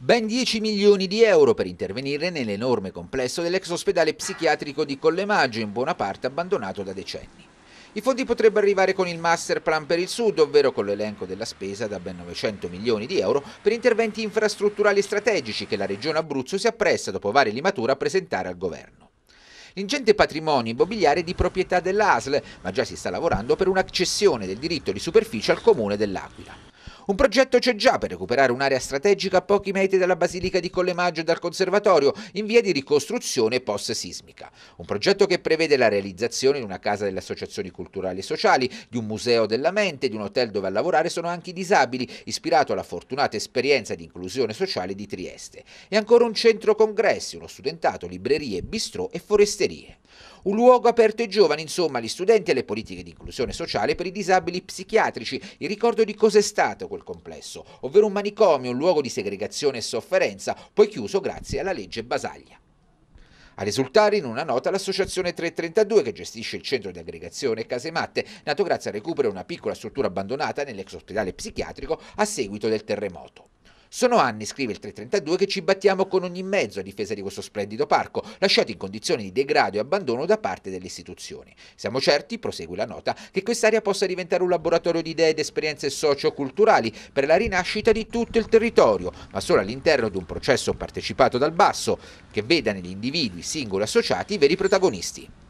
Ben 10 milioni di euro per intervenire nell'enorme complesso dell'ex ospedale psichiatrico di Collemaggio, in buona parte abbandonato da decenni. I fondi potrebbero arrivare con il master plan per il sud, ovvero con l'elenco della spesa da ben 900 milioni di euro per interventi infrastrutturali strategici che la regione Abruzzo si appresta dopo varie limature a presentare al governo. L'ingente patrimonio immobiliare è di proprietà dell'ASL, ma già si sta lavorando per una cessione del diritto di superficie al comune dell'Aquila. Un progetto c'è già per recuperare un'area strategica a pochi metri dalla Basilica di Collemaggio e dal Conservatorio, in via di ricostruzione post-sismica. Un progetto che prevede la realizzazione di una casa delle associazioni culturali e sociali, di un museo della mente, di un hotel dove a lavorare sono anche i disabili, ispirato alla fortunata esperienza di inclusione sociale di Trieste. E ancora un centro congressi, uno studentato, librerie, bistrò e foresterie. Un luogo aperto ai giovani, insomma, agli studenti e alle politiche di inclusione sociale per i disabili psichiatrici, il ricordo di cos'è stato quel complesso, ovvero un manicomio, un luogo di segregazione e sofferenza, poi chiuso grazie alla legge Basaglia. A risultare in una nota l'associazione 332 che gestisce il centro di aggregazione Case Matte, nato grazie al recupero di una piccola struttura abbandonata nell'ex ospedale psichiatrico a seguito del terremoto. Sono anni, scrive il 332, che ci battiamo con ogni mezzo a difesa di questo splendido parco, lasciato in condizioni di degrado e abbandono da parte delle istituzioni. Siamo certi, prosegue la nota, che quest'area possa diventare un laboratorio di idee ed esperienze socioculturali per la rinascita di tutto il territorio, ma solo all'interno di un processo partecipato dal basso, che veda negli individui singoli associati i veri protagonisti.